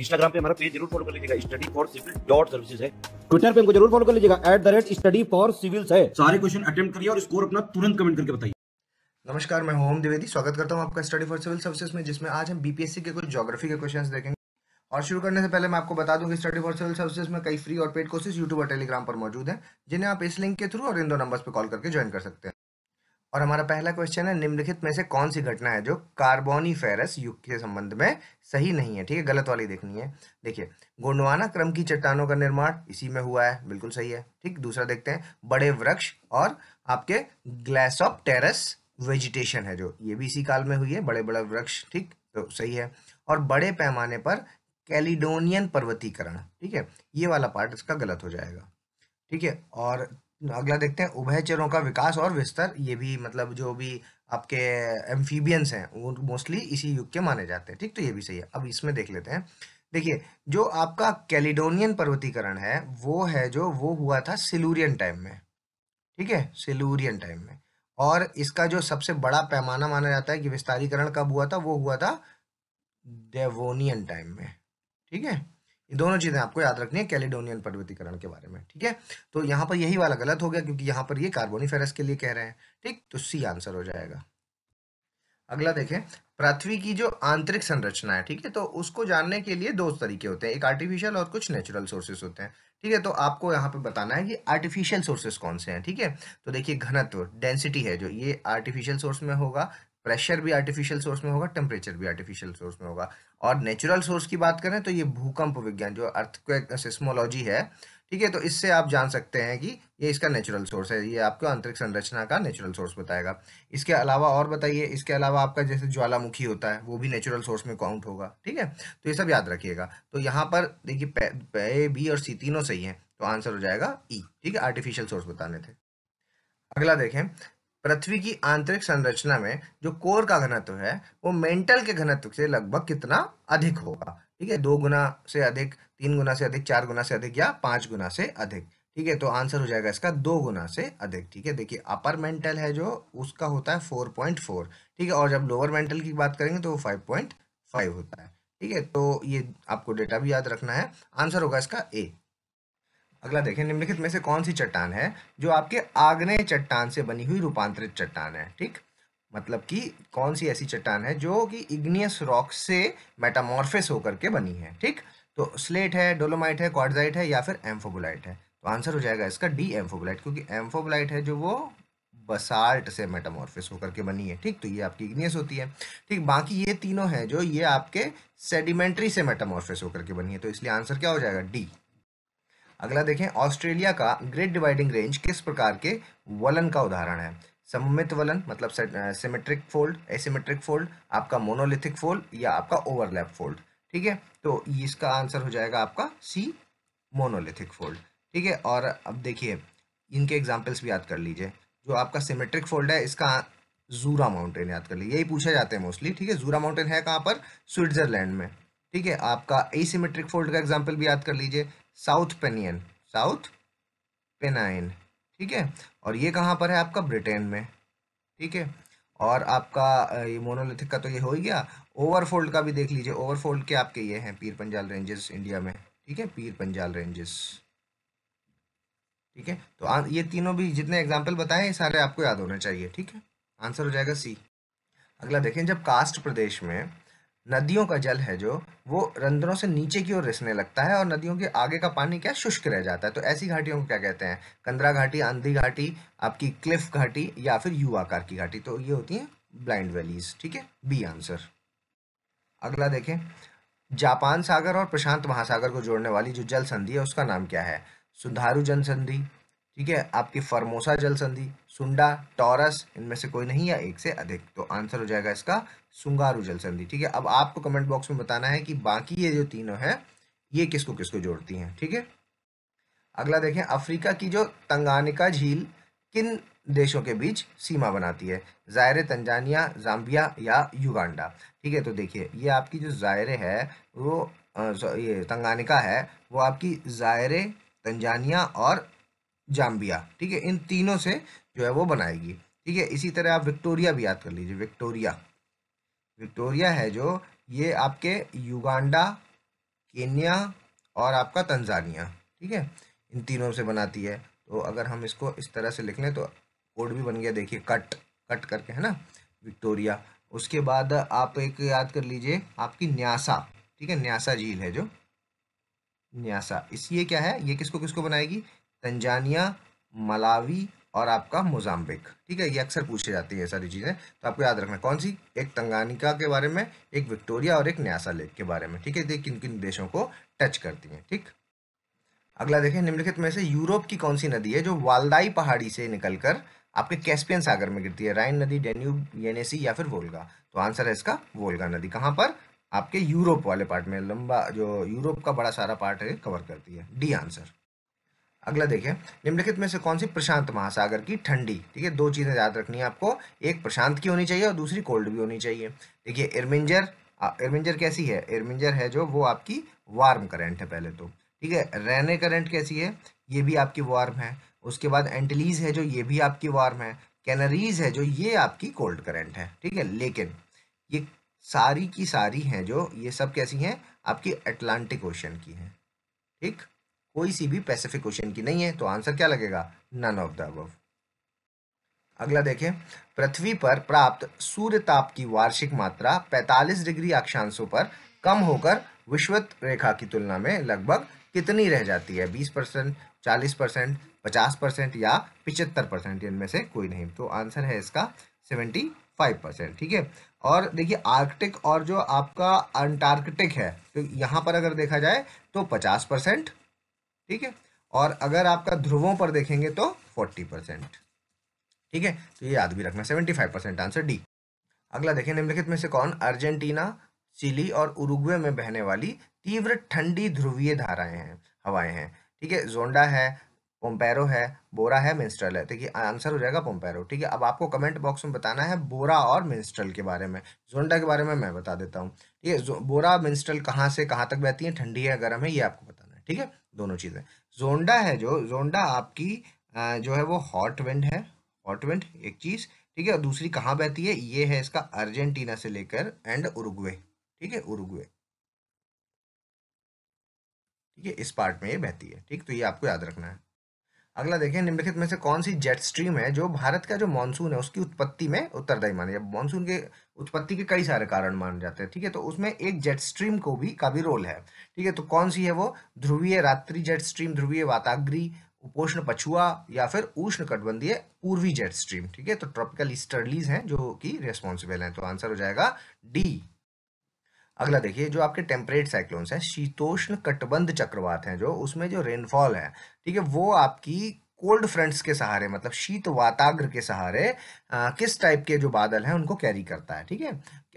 Instagram पे हमारा page जरूर फॉलो कर लीजिएगा study for civil dot services है ट्विटर पे हमको जरूर फॉलो कर लीजिएगा at the rate study for civils है सारे क्वेश्चन अटेम्प्ट करिए और स्कोर अपना तुरंत कमेंट करके बताइए नमस्कार मैं होम द्विवेदी स्वागत करता हूँ आपका स्टडी फॉर सिविल सर्विसेज में जिसमें आज हम बीपीएससी के कुछ ज्योग्राफी के क्वेश्चंस देखेंगे और शुरू करने से पहले मैं आपको बता दूं कि स्टडी फॉर सिविल सर्विसेज में कई फ्री और पेड कोर्सेज यूट्यूब और टेलीग्राम पर मौजूद हैं जिन्हें आप इस लिंक के थ्रू और इन दो नंबर्स पर कॉल करके ज्वाइन कर सकते हैं और हमारा पहला क्वेश्चन है निम्नलिखित में से कौन सी घटना है जो कार्बोनी फेरस युग के संबंध में सही नहीं है ठीक है गलत वाली देखनी है देखिए गोंडवाना क्रम की चट्टानों का निर्माण इसी में हुआ है बिल्कुल सही है ठीक दूसरा देखते हैं बड़े वृक्ष और आपके ऑफ टेरस वेजिटेशन है जो ये भी इसी काल में हुई है बड़े बड़े वृक्ष ठीक तो सही है और बड़े पैमाने पर कैलिडोनियन पर्वतीकरण ठीक है ये वाला पार्ट इसका गलत हो जाएगा ठीक है और अगला देखते हैं उभयचरों का विकास और विस्तार ये भी मतलब जो भी आपके एम्फीबियंस हैं वो मोस्टली इसी युग के माने जाते हैं ठीक तो ये भी सही है अब इसमें देख लेते हैं देखिए जो आपका कैलिडोनियन पर्वतीकरण है वो है जो वो हुआ था सिलूरियन टाइम में ठीक है सिलूरियन टाइम में और इसका जो सबसे बड़ा पैमाना माना जाता है कि विस्तारीकरण कब हुआ था वो हुआ था डेवोनियन टाइम में ठीक है ये दोनों चीज़ें आपको याद रखनी है कैलिडोनियन पर्वतीकरण के बारे में ठीक है तो यहाँ पर यही वाला गलत हो गया क्योंकि यहाँ पर ये कार्बोनिफेरस के लिए कह रहे हैं ठीक तो सी आंसर हो जाएगा अगला देखें पृथ्वी की जो आंतरिक संरचना है ठीक है तो उसको जानने के लिए दो तरीके होते हैं एक आर्टिफिशियल और कुछ नेचुरल सोर्सेस होते हैं ठीक है तो आपको यहाँ पे बताना है कि आर्टिफिशियल सोर्सेस कौन से हैं ठीक है तो देखिए घनत्व डेंसिटी है जो ये आर्टिफिशियल सोर्स में होगा प्रेशर भी आर्टिफिशियल सोर्स में होगा टेम्परेचर भी आर्टिफिशियल सोर्स में होगा और नेचुरल सोर्स की बात करें तो ये भूकंप विज्ञान जो अर्थक्वेक सिस्मोलॉजी है ठीक है तो इससे आप जान सकते हैं कि ये इसका नेचुरल सोर्स है ये आपको आंतरिक संरचना का नेचुरल सोर्स बताएगा इसके अलावा और बताइए इसके अलावा आपका जैसे ज्वालामुखी होता है वो भी नेचुरल सोर्स में काउंट होगा ठीक है तो ये सब याद रखिएगा तो यहाँ पर देखिए ए बी और सी तीनों सही हैं तो आंसर हो जाएगा ई ठीक है आर्टिफिशियल सोर्स बताने थे अगला देखें पृथ्वी की आंतरिक संरचना में जो कोर का घनत्व है वो मेंटल के घनत्व से लगभग कितना अधिक होगा ठीक है दो गुना से अधिक तीन गुना से अधिक चार गुना से अधिक या पांच गुना से अधिक ठीक है तो आंसर हो जाएगा इसका दो गुना से अधिक ठीक है देखिए अपर मेंटल है जो उसका होता है फोर पॉइंट फोर ठीक है और जब लोअर मेंटल की बात करेंगे तो वो फाइव पॉइंट फाइव होता है ठीक है तो ये आपको डेटा भी याद रखना है आंसर होगा इसका ए अगला देखें निम्नलिखित में से कौन सी चट्टान है जो आपके आग्नेय चट्टान से बनी हुई रूपांतरित चट्टान है ठीक मतलब कि कौन सी ऐसी चट्टान है जो कि इग्नियस रॉक से मेटामोर्फिस होकर के बनी है ठीक तो स्लेट है डोलोमाइट है क्वारजाइट है या फिर एम्फोबोलाइट है तो आंसर हो जाएगा इसका डी एम्फोबोलाइट क्योंकि एम्फोबोलाइट है जो वो बसाल्ट से मेटामॉर्फिस होकर के बनी है ठीक तो ये आपकी इग्नियस होती है ठीक बाकी ये तीनों है जो ये आपके सेडिमेंट्री से मेटामॉर्फिस होकर के बनी है तो इसलिए आंसर क्या हो जाएगा डी अगला देखें ऑस्ट्रेलिया का ग्रेट डिवाइडिंग रेंज किस प्रकार के वलन का उदाहरण है सममित वलन मतलब सिमेट्रिक फोल्ड एसिमेट्रिक फोल्ड आपका मोनोलिथिक फोल्ड या आपका ओवरलैप फोल्ड ठीक है तो इसका आंसर हो जाएगा आपका सी मोनोलिथिक फोल्ड ठीक है और अब देखिए इनके एग्जाम्पल्स भी याद कर लीजिए जो आपका सिमेट्रिक फोल्ड है इसका जूरा माउंटेन याद कर लीजिए यही पूछा जाते हैं मोस्टली ठीक है जूरा माउंटेन है कहाँ पर स्विट्जरलैंड में ठीक है आपका एसीमेट्रिक फोल्ड का एग्जाम्पल भी याद कर लीजिए साउथ पेनियन साउथ पेनाइन ठीक है और ये कहाँ पर है आपका ब्रिटेन में ठीक है और आपका ये मोनोलिथिक का तो ये हो ही गया ओवरफोल्ड का भी देख लीजिए ओवरफोल्ड के आपके ये हैं पीर पंजाल रेंजेस इंडिया में ठीक है पीर पंजाल रेंजेस ठीक है तो आ, ये तीनों भी जितने एग्जाम्पल बताए सारे आपको याद होने चाहिए ठीक है आंसर हो जाएगा सी अगला देखें जब कास्ट प्रदेश में नदियों का जल है जो वो रंध्रों से नीचे की ओर रिसने लगता है और नदियों के आगे का पानी क्या शुष्क रह जाता है तो ऐसी घाटियों को क्या कहते हैं कंदरा घाटी आंधी घाटी आपकी क्लिफ घाटी या फिर यू आकार की घाटी तो ये होती हैं ब्लाइंड वैलीज ठीक है बी आंसर अगला देखें जापान सागर और प्रशांत महासागर को जोड़ने वाली जो जल संधि है उसका नाम क्या है सुधारू जल संधि ठीक है आपकी फरमोसा जल संधि सुंडा टॉरस इनमें से कोई नहीं या एक से अधिक तो आंसर हो जाएगा इसका सुंगारू जल संधि ठीक है अब आपको कमेंट बॉक्स में बताना है कि बाकी ये जो तीनों है ये किसको किसको जोड़ती हैं ठीक है थीके? अगला देखें अफ्रीका की जो तंगानिका झील किन देशों के बीच सीमा बनाती है ज़ायरे तंजानिया जाम्बिया या युगांडा ठीक है तो देखिए ये आपकी जो जायरे है वो ये तंगानिका है वो आपकी जायरे तंजानिया और जाम्बिया ठीक है इन तीनों से जो है वो बनाएगी ठीक है इसी तरह आप विक्टोरिया भी याद कर लीजिए विक्टोरिया विक्टोरिया है जो ये आपके युगांडा केन्या और आपका तंजानिया ठीक है इन तीनों से बनाती है तो अगर हम इसको इस तरह से लिख लें तो कोड भी बन गया देखिए कट कट करके है ना विक्टोरिया उसके बाद आप एक याद कर लीजिए आपकी न्यासा ठीक है न्यासा झील है जो न्यासा इस ये क्या है ये किसको किसको बनाएगी तंजानिया मलावी और आपका मोजाम्बिक ठीक है ये अक्सर पूछे जाती है सारी चीज़ें तो आपको याद रखना कौन सी एक तंगानिका के बारे में एक विक्टोरिया और एक न्यासा लेक के बारे में ठीक है देख किन किन देशों को टच करती हैं ठीक अगला देखें निम्नलिखित में से यूरोप की कौन सी नदी है जो वालदाई पहाड़ी से निकलकर आपके कैस्पियन सागर में गिरती है राइन नदी डेन्यूब येनेसी या फिर वोल्गा तो आंसर है इसका वोल्गा नदी कहाँ पर आपके यूरोप वाले पार्ट में लंबा जो यूरोप का बड़ा सारा पार्ट है कवर करती है डी आंसर अगला देखिए निम्नलिखित में से कौन सी प्रशांत महासागर की ठंडी ठीक है दो चीज़ें याद रखनी है आपको एक प्रशांत की होनी चाहिए और दूसरी कोल्ड भी होनी चाहिए देखिए एरमिंजर एरमिंजर कैसी है एरमिंजर है जो वो आपकी वार्म करंट है पहले तो ठीक है रैने करंट कैसी है ये भी आपकी वार्म है उसके बाद एंटलीज है जो ये भी आपकी वार्म है कैनरीज है जो ये आपकी कोल्ड करंट है ठीक है लेकिन ये सारी की सारी हैं जो ये सब कैसी हैं आपकी अटलांटिक ओशन की हैं ठीक कोई सी भी पैसिफिक ओशन की नहीं है तो आंसर क्या लगेगा नन ऑफ द अगला देखें पृथ्वी पर प्राप्त सूर्य ताप की वार्षिक मात्रा 45 डिग्री अक्षांशों पर कम होकर विश्वत रेखा की तुलना में लगभग कितनी रह जाती है 20 परसेंट चालीस परसेंट पचास परसेंट या पिचहत्तर परसेंट इनमें से कोई नहीं तो आंसर है इसका सेवेंटी फाइव परसेंट ठीक है और देखिए आर्कटिक और जो आपका अंटार्कटिक है तो यहाँ पर अगर देखा जाए तो पचास परसेंट ठीक है और अगर आपका ध्रुवों पर देखेंगे तो फोर्टी परसेंट ठीक है तो ये याद भी रखना seventy five percent answer D अगला देखें निम्नलिखित में से कौन अर्जेंटीना चिली और उरुग्वे में बहने वाली तीव्र ठंडी ध्रुवीय धाराएं हैं हवाएं हैं ठीक है जोंडा है पोम्पेरो है बोरा है मिंस्ट्रल है ठीक है आंसर हो जाएगा पोम्पेरो ठीक है अब आपको कमेंट बॉक्स में बताना है बोरा और मिंस्ट्रल के बारे में जोंडा के बारे में मैं बता देता हूँ ठीक है बोरा मिंस्ट्रल कहाँ से कहाँ तक बहती है ठंडी है गर्म है ये आपको बताना है ठीक है दोनों चीज़ें जोंडा है जो जोंडा आपकी जो है वो हॉट विंड है हॉट विंड एक चीज़ ठीक है और दूसरी कहाँ बहती है ये है इसका अर्जेंटीना से लेकर एंड उरुग्वे ठीक है उरुग्वे ठीक है इस पार्ट में ये बहती है ठीक तो ये आपको याद रखना है अगला देखिए निम्नलिखित में से कौन सी जेट स्ट्रीम है जो भारत का जो मानसून है उसकी उत्पत्ति में उत्तरदायी मानी जाए मानसून के उत्पत्ति के कई सारे कारण माने जाते हैं ठीक है तो उसमें एक जेट स्ट्रीम को भी का भी रोल है ठीक है तो कौन सी है वो ध्रुवीय रात्रि जेट स्ट्रीम ध्रुवीय वाताग्री उपोष्ण पछुआ या फिर उष्ण कटबंधीय पूर्वी जेट स्ट्रीम ठीक है तो ट्रॉपिकल ईस्टर्लीज हैं जो कि रेस्पॉन्सिबल हैं तो आंसर हो जाएगा डी अगला देखिए जो आपके टेम्परेट साइक्लोन्स हैं शीतोष्ण कटबंध चक्रवात हैं जो उसमें जो रेनफॉल है ठीक है वो आपकी कोल्ड फ्रंट्स के सहारे मतलब शीत वाताग्र के सहारे आ, किस टाइप के जो बादल हैं उनको कैरी करता है ठीक है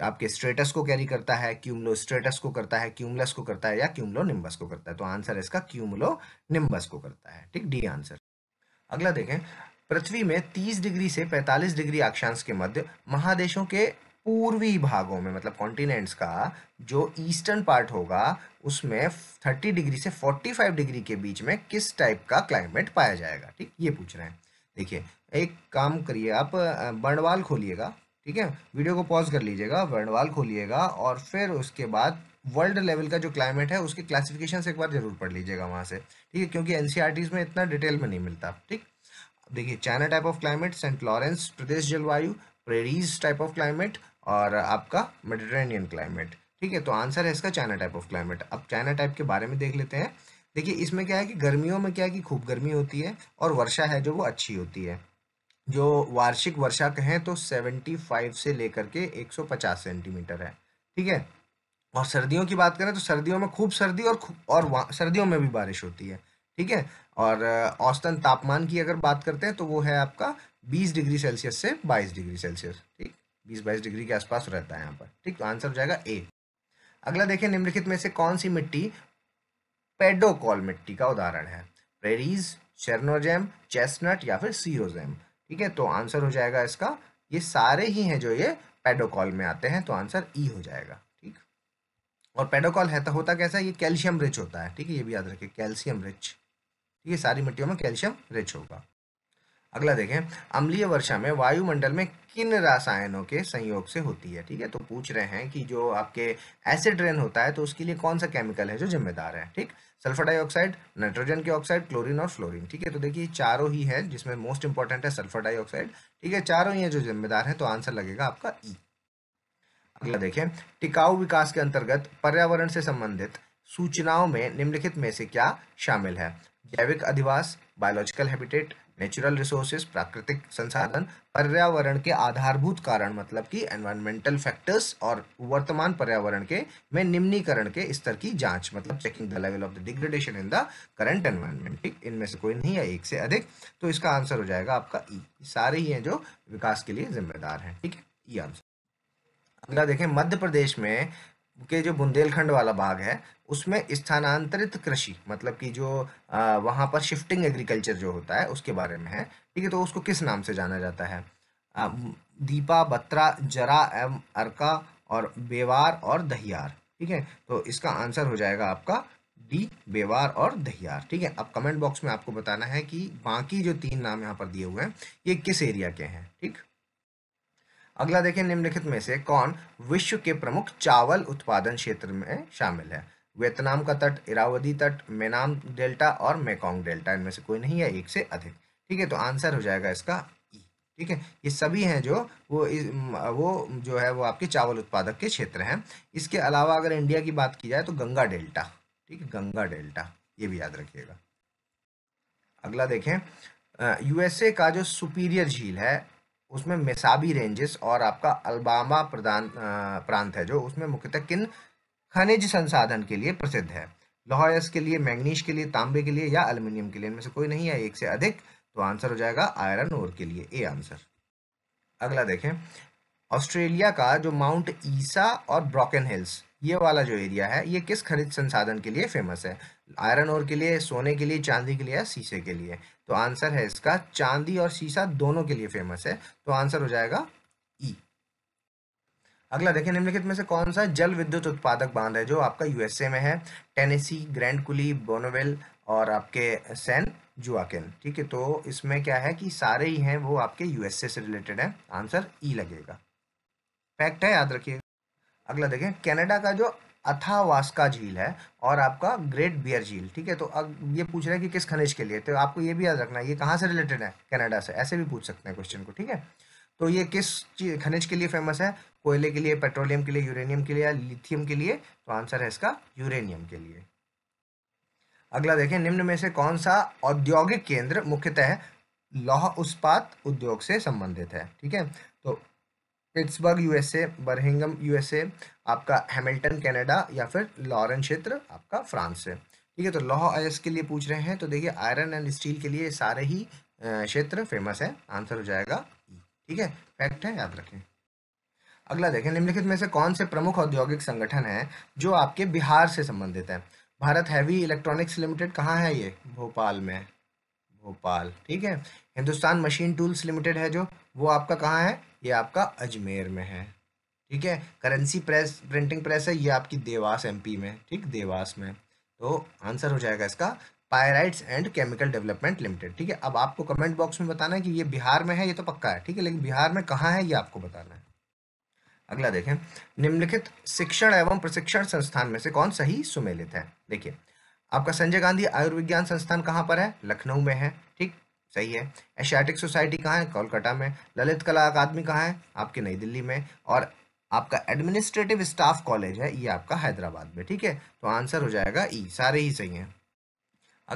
आपके स्ट्रेटस को कैरी करता है क्यूमलो स्ट्रेटस को करता है क्यूमलस को करता है या क्यूमलो निम्बस को करता है तो आंसर इसका क्यूमलो निम्बस को करता है ठीक डी आंसर अगला देखें पृथ्वी में 30 डिग्री से 45 डिग्री अक्षांश के मध्य महादेशों के पूर्वी भागों में मतलब कॉन्टिनेंट्स का जो ईस्टर्न पार्ट होगा उसमें 30 डिग्री से 45 डिग्री के बीच में किस टाइप का क्लाइमेट पाया जाएगा ठीक ये पूछ रहे हैं देखिए एक काम करिए आप बर्णवाल खोलिएगा ठीक है वीडियो को पॉज कर लीजिएगा बर्णवाल खोलिएगा और फिर उसके बाद वर्ल्ड लेवल का जो क्लाइमेट है उसके क्लासिफिकेशन से एक बार जरूर पढ़ लीजिएगा वहाँ से ठीक है क्योंकि एन e में इतना डिटेल में नहीं मिलता ठीक देखिए China type of climate Saint Lawrence प्रदेश जलवायु प्रेरीज टाइप ऑफ क्लाइमेट और आपका मेडिटेरेनियन क्लाइमेट ठीक है तो आंसर है इसका चाइना टाइप ऑफ क्लाइमेट अब चाइना टाइप के बारे में देख लेते हैं देखिए इसमें क्या है कि गर्मियों में क्या है कि खूब गर्मी होती है और वर्षा है जो वो अच्छी होती है जो वार्षिक वर्षा कहें तो 75 से लेकर के 150 सेंटीमीटर है ठीक है और सर्दियों की बात करें तो सर्दियों में खूब सर्दी और और सर्दियों में भी बारिश होती है ठीक है और औसतन तापमान की अगर बात करते हैं तो वो है आपका 20 डिग्री सेल्सियस से 22 डिग्री सेल्सियस ठीक बीस बाईस डिग्री के आसपास रहता है यहाँ पर ठीक तो आंसर हो जाएगा ए अगला देखिए निम्नलिखित में से कौन सी मिट्टी पेडोकॉल मिट्टी का उदाहरण है प्रेरीज शेरनोजैम चेस्टनट या फिर सीरोजैम ठीक है तो आंसर हो जाएगा इसका ये सारे ही हैं जो ये पेडोकॉल में आते हैं तो आंसर ई e हो जाएगा ठीक और पेडोकॉल है तो होता कैसा है ये कैल्शियम रिच होता है ठीक है ये भी याद रखिए कैल्शियम रिच ठीक है सारी मिट्टियों में कैल्शियम रिच होगा अगला देखें अम्लीय वर्षा में वायुमंडल में किन रासायनों के संयोग से होती है ठीक है तो पूछ रहे हैं कि जो आपके एसिड रेन होता है तो उसके लिए कौन सा केमिकल है जो जिम्मेदार है ठीक सल्फर डाइऑक्साइड नाइट्रोजन के ऑक्साइड क्लोरीन और फ्लोरीन ठीक है तो देखिए चारों ही है जिसमें मोस्ट इंपॉर्टेंट है सल्फर डाइऑक्साइड ठीक है चारों ही है जो जिम्मेदार है तो आंसर लगेगा आपका ई e। अगला देखें टिकाऊ विकास के अंतर्गत पर्यावरण से संबंधित सूचनाओं में निम्नलिखित में से क्या शामिल है जैविक अधिवास बायोलॉजिकल हैबिटेट नेचुरल रिसोर्सेज प्राकृतिक संसाधन पर्यावरण के आधारभूत कारण मतलब कि एनवायरमेंटल फैक्टर्स और वर्तमान पर्यावरण के में निम्नीकरण के स्तर की जांच मतलब checking the level of the degradation in the current environment ठीक इनमें से कोई नहीं है एक से अधिक तो इसका आंसर हो जाएगा आपका ई e। सारे ही हैं जो विकास के लिए जिम्मेदार हैं ठीक है ई e आंसर अगला देखें मध्य प्रदेश में के जो बुंदेलखंड वाला भाग है उसमें स्थानांतरित कृषि मतलब कि जो वहाँ पर शिफ्टिंग एग्रीकल्चर जो होता है उसके बारे में है ठीक है तो उसको किस नाम से जाना जाता है दीपा बत्रा जरा एम अरका और बेवार और दहियार ठीक है तो इसका आंसर हो जाएगा आपका डी बेवार और दहियार ठीक है अब कमेंट बॉक्स में आपको बताना है कि बाकी जो तीन नाम यहाँ पर दिए हुए हैं ये किस एरिया के हैं ठीक अगला देखें निम्नलिखित में से कौन विश्व के प्रमुख चावल उत्पादन क्षेत्र में शामिल है वियतनाम का तट इरावदी तट मेनाम डेल्टा और मेकोंग डेल्टा इनमें से कोई नहीं है एक से अधिक ठीक है तो आंसर हो जाएगा इसका ई e। ठीक है ये सभी हैं जो वो इस, वो जो है वो आपके चावल उत्पादक के क्षेत्र हैं इसके अलावा अगर इंडिया की बात की जाए तो गंगा डेल्टा ठीक है गंगा डेल्टा ये भी याद रखिएगा अगला देखें यूएसए का जो सुपीरियर झील है उसमें मेसाबी रेंजेस और आपका अलबामा प्रदान प्रांत है जो उसमें मुख्यतः किन खनिज संसाधन के लिए प्रसिद्ध है लोहयस के लिए मैग्नीश के लिए तांबे के लिए या अल्मीनियम के लिए इनमें से कोई नहीं है एक से अधिक तो आंसर हो जाएगा आयरन ओर के लिए ए आंसर अगला देखें ऑस्ट्रेलिया का जो माउंट ईसा और ब्रॉकन हिल्स ये वाला जो एरिया है ये किस खनिज संसाधन के लिए फेमस है आयरन और के लिए सोने के लिए चांदी के लिए या शीशे के लिए तो आंसर है इसका चांदी और शीशा दोनों के लिए फेमस है तो आंसर हो जाएगा ई e. अगला देखें निम्नलिखित में से कौन सा जल विद्युत उत्पादक बांध है जो आपका यूएसए में है टेनेसी ग्रैंड कुली बोनोवेल और आपके सैन जुआकेन ठीक है तो इसमें क्या है कि सारे ही हैं वो आपके यूएसए से रिलेटेड हैं आंसर ई e लगेगा फैक्ट है याद रखिए अगला देखें कनाडा का जो अथावास्का झील है और आपका ग्रेट बियर झील ठीक है तो अब ये पूछ रहे हैं कि किस खनिज के लिए तो आपको ये भी याद रखना ये कहाँ से रिलेटेड है कनाडा से ऐसे भी पूछ सकते हैं क्वेश्चन को ठीक है तो ये किस खनिज के लिए फेमस है कोयले के लिए पेट्रोलियम के लिए यूरेनियम के लिए या लिथियम के लिए तो आंसर है इसका यूरेनियम के लिए अगला देखें निम्न में से कौन सा औद्योगिक केंद्र मुख्यतः लौह उत्पाद उद्योग से संबंधित है ठीक है तो पिट्सबर्ग यूएसए बर्हिंगम यूएसए आपका हैमिल्टन कनाडा या फिर लॉरेंस क्षेत्र आपका फ्रांस है ठीक है तो लॉ अयस के लिए पूछ रहे हैं तो देखिए आयरन एंड स्टील के लिए सारे ही क्षेत्र फेमस है आंसर हो जाएगा e। ठीक है फैक्ट है याद रखें अगला देखें निम्नलिखित में से कौन से प्रमुख औद्योगिक संगठन है जो आपके बिहार से संबंधित है भारत हैवी इलेक्ट्रॉनिक्स लिमिटेड कहाँ है ये भोपाल में भोपाल ठीक है हिंदुस्तान मशीन टूल्स लिमिटेड है जो वो आपका कहाँ है ये आपका अजमेर में है ठीक है करेंसी प्रेस प्रिंटिंग प्रेस है ये आपकी देवास एमपी में ठीक देवास में तो आंसर हो जाएगा इसका pyrites and chemical development limited ठीक है अब आपको कमेंट बॉक्स में बताना है कि ये बिहार में है ये तो पक्का है ठीक है लेकिन बिहार में कहाँ है ये आपको बताना है अगला देखें निम्नलिखित शिक्षण एवं प्रशिक्षण संस्थान में से कौन सही सुमेलित है देखिए आपका संजय गांधी आयुर्विज्ञान संस्थान कहाँ पर है लखनऊ में है ठीक सही है एशियाटिक सोसाइटी कहाँ है कोलकाता में ललित कला अकादमी कहाँ है आपके नई दिल्ली में और आपका एडमिनिस्ट्रेटिव स्टाफ कॉलेज है ये आपका हैदराबाद में ठीक है तो आंसर हो जाएगा ई e, सारे ही e सही हैं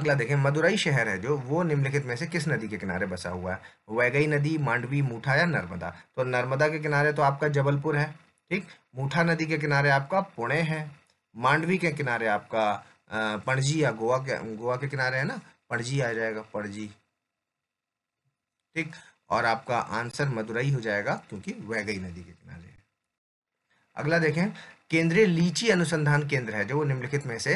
अगला देखें मदुरई शहर है जो वो निम्नलिखित में से किस नदी के किनारे बसा हुआ है वैगई नदी मांडवी मूठा या नर्मदा तो नर्मदा के किनारे तो आपका जबलपुर है ठीक मूठा नदी के किनारे आपका पुणे है मांडवी के किनारे आपका पणजी या गोवा के गोवा के किनारे है ना पणजी आ जाएगा पणजी ठीक और आपका आंसर मदुरई हो जाएगा क्योंकि वैगई नदी के किनारे है अगला देखें केंद्रीय लीची अनुसंधान केंद्र है जो निम्नलिखित में से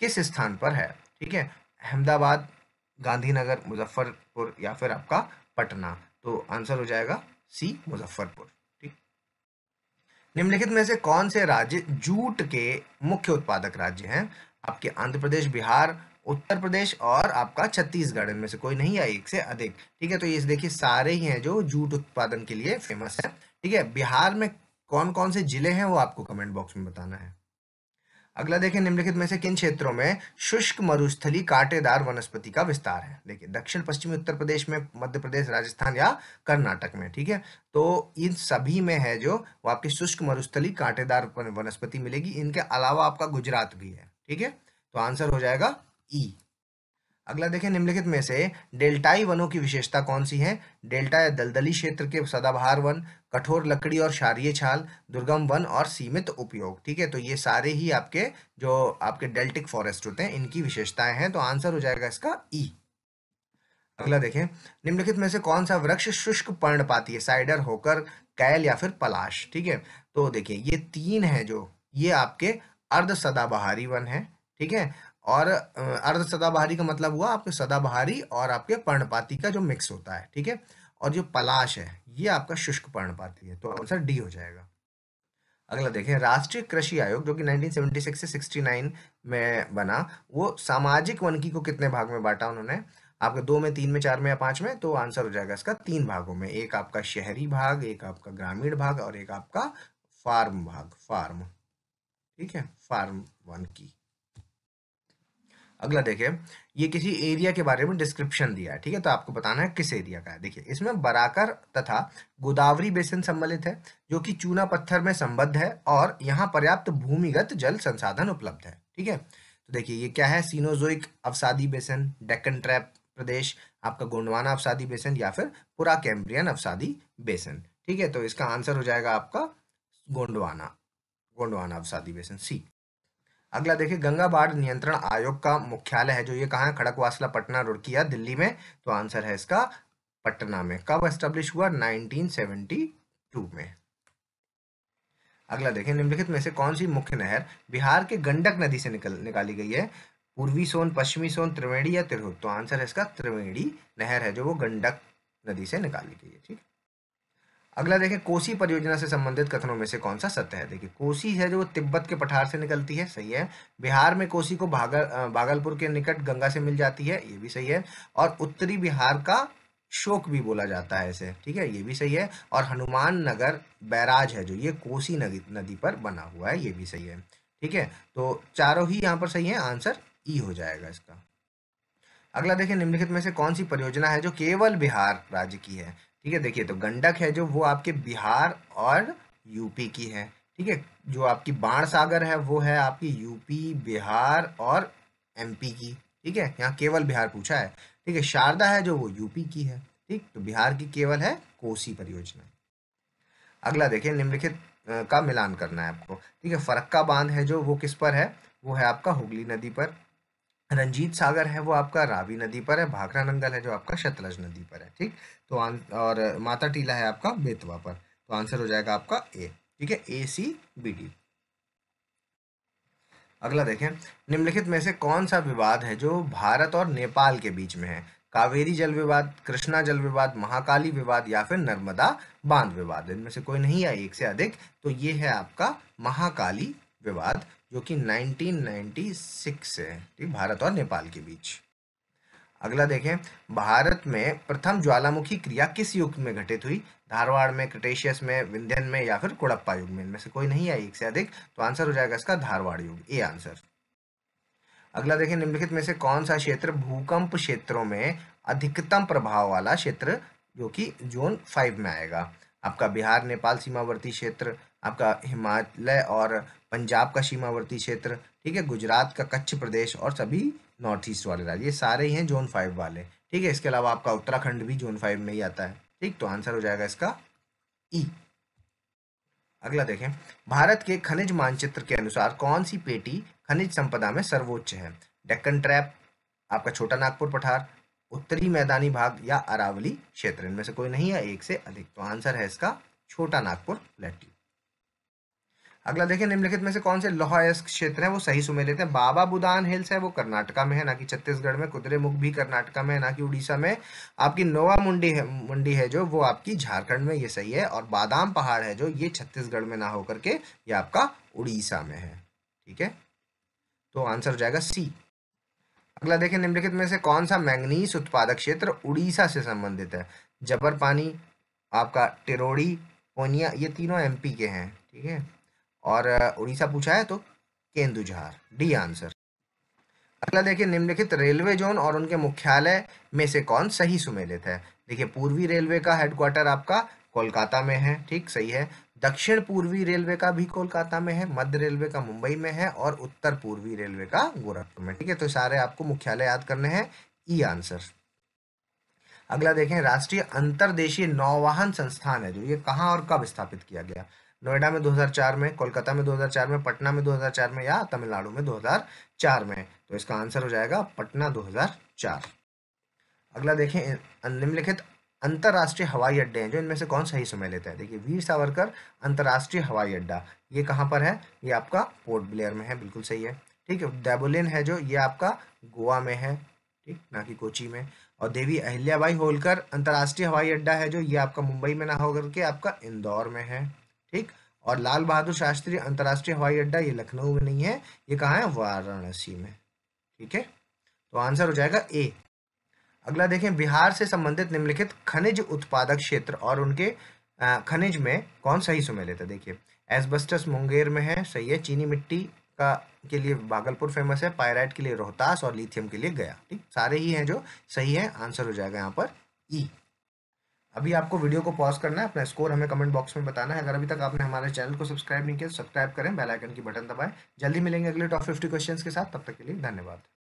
किस स्थान पर है ठीक है अहमदाबाद गांधीनगर मुजफ्फरपुर या फिर आपका पटना तो आंसर हो जाएगा सी मुजफ्फरपुर ठीक निम्नलिखित में से कौन से राज्य जूट के मुख्य उत्पादक राज्य हैं आपके आंध्र प्रदेश बिहार उत्तर प्रदेश और आपका छत्तीसगढ़ इनमें से कोई नहीं है एक से अधिक ठीक है तो ये देखिए सारे ही हैं जो जूट उत्पादन के लिए फेमस है ठीक है बिहार में कौन कौन से जिले हैं वो आपको कमेंट बॉक्स में बताना है अगला देखें निम्नलिखित में से किन क्षेत्रों में शुष्क मरुस्थली कांटेदार वनस्पति का विस्तार है देखिए दक्षिण पश्चिमी उत्तर प्रदेश में मध्य प्रदेश राजस्थान या कर्नाटक में ठीक है तो इन सभी में है जो वो आपकी शुष्क मरुस्थली कांटेदार वनस्पति मिलेगी इनके अलावा आपका गुजरात भी है ठीक है तो आंसर हो जाएगा ई e। अगला देखें निम्नलिखित में से डेल्टाई वनों की विशेषता कौन सी है डेल्टा या दलदली क्षेत्र के सदाबहार वन कठोर लकड़ी और क्षारिय छाल दुर्गम वन और सीमित उपयोग ठीक है तो ये सारे ही आपके जो आपके डेल्टिक फॉरेस्ट होते हैं इनकी विशेषताएं हैं तो आंसर हो जाएगा इसका ई e। अगला देखें निम्नलिखित में से कौन सा वृक्ष शुष्क पर्णपाती है साइडर होकर कैल या फिर पलाश ठीक है तो देखिए ये तीन है जो ये आपके अर्ध सदाबहारी वन है ठीक है और अर्ध सदाबहारी का मतलब हुआ आपके सदाबहारी और आपके पर्णपाती का जो मिक्स होता है ठीक है और जो पलाश है ये आपका शुष्क पर्णपाती है तो आंसर डी हो जाएगा अगला देखें राष्ट्रीय कृषि आयोग जो कि 1976 से 69 में बना वो सामाजिक वनकी को कितने भाग में बांटा उन्होंने आपके दो में तीन में चार में या पाँच में तो आंसर हो जाएगा इसका तीन भागों में एक आपका शहरी भाग एक आपका ग्रामीण भाग और एक आपका फार्म भाग फार्म ठीक है फार्म वन की अगला हम्म। देखिए ये किसी एरिया के बारे में डिस्क्रिप्शन दिया है ठीक है तो आपको बताना है किस एरिया का है देखिए इसमें बराकर तथा गोदावरी बेसिन सम्मिलित है जो कि चूना पत्थर में संबद्ध है और यहाँ पर्याप्त भूमिगत जल संसाधन उपलब्ध है ठीक है तो देखिए ये क्या है सीनोजोइक अवसादी बेसन डेक्कन ट्रैप प्रदेश आपका गोंडवाना अवसादी बेसन या फिर पूरा कैम्ब्रियन अवसादी बेसन ठीक है तो इसका आंसर हो जाएगा आपका गोंडवाना गोंडवाना अवसादी बेसन सी अगला देखिए गंगा बाढ़ नियंत्रण आयोग का मुख्यालय है जो ये कहा है खड़कवासला पटना रुड़किया दिल्ली में तो आंसर है इसका पटना में कब एस्टेब्लिश हुआ 1972 में अगला देखिए निम्नलिखित में से कौन सी मुख्य नहर बिहार के गंडक नदी से निकल निकाली गई है पूर्वी सोन पश्चिमी सोन त्रिवेणी या तिरहुत तो आंसर है इसका त्रिवेणी नहर है जो वो गंडक नदी से निकाली गई है ठीक अगला देखें कोसी परियोजना से संबंधित कथनों में से कौन सा सत्य है देखिए कोसी है जो तिब्बत के पठार से निकलती है सही है बिहार में कोसी को भागल भागलपुर के निकट गंगा से मिल जाती है ये भी सही है और उत्तरी बिहार का शोक भी बोला जाता है इसे ठीक है ये भी सही है और हनुमान नगर बैराज है जो ये कोसी नदी नदी पर बना हुआ है ये भी सही है ठीक है तो चारों ही यहाँ पर सही है आंसर ई हो जाएगा इसका अगला देखिए निम्नलिखित में से कौन सी परियोजना है जो केवल बिहार राज्य की है ठीक है देखिए तो गंडक है जो वो आपके बिहार और यूपी की है ठीक है जो आपकी बाण सागर है वो है आपकी यूपी बिहार और एमपी की ठीक है यहाँ केवल बिहार पूछा है ठीक है शारदा है जो वो यूपी की है ठीक तो बिहार की केवल है कोसी परियोजना अगला देखिए निम्नलिखित का मिलान करना है आपको ठीक है फरक्का बांध है जो वो किस पर है वो है आपका हुगली नदी पर रंजीत सागर है वो आपका रावी नदी पर है भाखरा नंगल है जो आपका शतलज नदी पर है ठीक तो और माता टीला है आपका बेतवा पर तो आंसर हो जाएगा आपका ए ठीक है ए सी बी डी अगला देखें निम्नलिखित में से कौन सा विवाद है जो भारत और नेपाल के बीच में है कावेरी जल विवाद कृष्णा जल विवाद महाकाली विवाद या फिर नर्मदा बांध विवाद इनमें से कोई नहीं है एक से अधिक तो ये है आपका महाकाली विवाद जो कि 1996 से ठीक भारत और नेपाल के बीच अगला देखें भारत में प्रथम ज्वालामुखी क्रिया किस युग में घटित हुई धारवाड़ में क्रिटेशियस में विंध्यन में या फिर कुड़प्पा युग में इनमें से कोई नहीं आई एक से अधिक तो आंसर हो जाएगा इसका धारवाड़ युग ए आंसर अगला देखें निम्नलिखित में से कौन सा क्षेत्र भूकंप क्षेत्रों में अधिकतम प्रभाव वाला क्षेत्र जो कि जोन फाइव में आएगा आपका बिहार नेपाल सीमावर्ती क्षेत्र आपका हिमालय और पंजाब का सीमावर्ती क्षेत्र ठीक है गुजरात का कच्छ प्रदेश और सभी नॉर्थ ईस्ट वाले राज्य ये सारे ही हैं जोन फाइव वाले ठीक है इसके अलावा आपका उत्तराखंड भी जोन फाइव में ही आता है ठीक तो आंसर हो जाएगा इसका ई e. अगला देखें भारत के खनिज मानचित्र के अनुसार कौन सी पेटी खनिज संपदा में सर्वोच्च है डेक्कन ट्रैप आपका छोटा नागपुर पठार उत्तरी मैदानी भाग या अरावली क्षेत्र इनमें से कोई नहीं है एक से अधिक तो आंसर है इसका छोटा नागपुर प्लेट्यू अगला देखें निम्नलिखित में से कौन से लोहायस्क क्षेत्र हैं वो सही सुमे लेते हैं बाबा बुदान हिल्स है वो कर्नाटका में है ना कि छत्तीसगढ़ में कुद्रेमुख भी कर्नाटका में है ना कि उड़ीसा में आपकी नोवा मुंडी है मुंडी है जो वो आपकी झारखंड में ये सही है और बादाम पहाड़ है जो ये छत्तीसगढ़ में ना होकर के ये आपका उड़ीसा में है ठीक है तो आंसर हो जाएगा सी अगला देखें निम्नलिखित में से कौन सा मैंगनीस उत्पादक क्षेत्र उड़ीसा से संबंधित है जबरपानी आपका टिरोड़ी पोनिया ये तीनों एम के हैं ठीक है और उड़ीसा पूछा है तो केंदुझार डी आंसर अगला देखिए निम्नलिखित रेलवे जोन और उनके मुख्यालय में से कौन सही सुमेलित है देखिए पूर्वी रेलवे का हेडक्वार्टर आपका कोलकाता में है ठीक सही है दक्षिण पूर्वी रेलवे का भी कोलकाता में है मध्य रेलवे का मुंबई में है और उत्तर पूर्वी रेलवे का गोरखपुर में ठीक है तो सारे आपको मुख्यालय याद करने हैं ई आंसर अगला देखें राष्ट्रीय अंतरदेशीय नौवाहन संस्थान है जो ये कहाँ और कब स्थापित किया गया नोएडा में 2004 में कोलकाता में 2004 में पटना में 2004 में या तमिलनाडु में 2004 में तो इसका आंसर हो जाएगा पटना 2004 अगला देखें निम्नलिखित अंतर्राष्ट्रीय हवाई अड्डे हैं जो इनमें से कौन सही समय लेता है देखिए वीर सावरकर अंतर्राष्ट्रीय हवाई अड्डा ये कहाँ पर है ये आपका पोर्ट ब्लेयर में है बिल्कुल सही है ठीक है डेबोलिन है जो ये आपका गोवा में है ठीक ना कि कोची में और देवी अहिल्याबाई होलकर अंतर्राष्ट्रीय हवाई अड्डा है जो ये आपका मुंबई में ना होकर के आपका इंदौर में है ठीक और लाल बहादुर शास्त्री अंतर्राष्ट्रीय हवाई अड्डा ये लखनऊ में नहीं है ये कहाँ है वाराणसी में ठीक है तो आंसर हो जाएगा ए अगला देखें बिहार से संबंधित निम्नलिखित खनिज उत्पादक क्षेत्र और उनके खनिज में कौन सही सुमेलित है देखिए एसबस्टस मुंगेर में है सही है चीनी मिट्टी का के लिए भागलपुर फेमस है पायराइट के लिए रोहतास और लिथियम के लिए गया ठीक सारे ही हैं जो सही है आंसर हो जाएगा यहाँ पर ई अभी आपको वीडियो को पॉज करना है अपना स्कोर हमें कमेंट बॉक्स में बताना है अगर अभी तक आपने हमारे चैनल को सब्सक्राइब नहीं किया तो सब्सक्राइब करें बेल आइकन की बटन दबाएं जल्दी मिलेंगे अगले टॉप फिफ्टी क्वेश्चंस के साथ तब तक के लिए धन्यवाद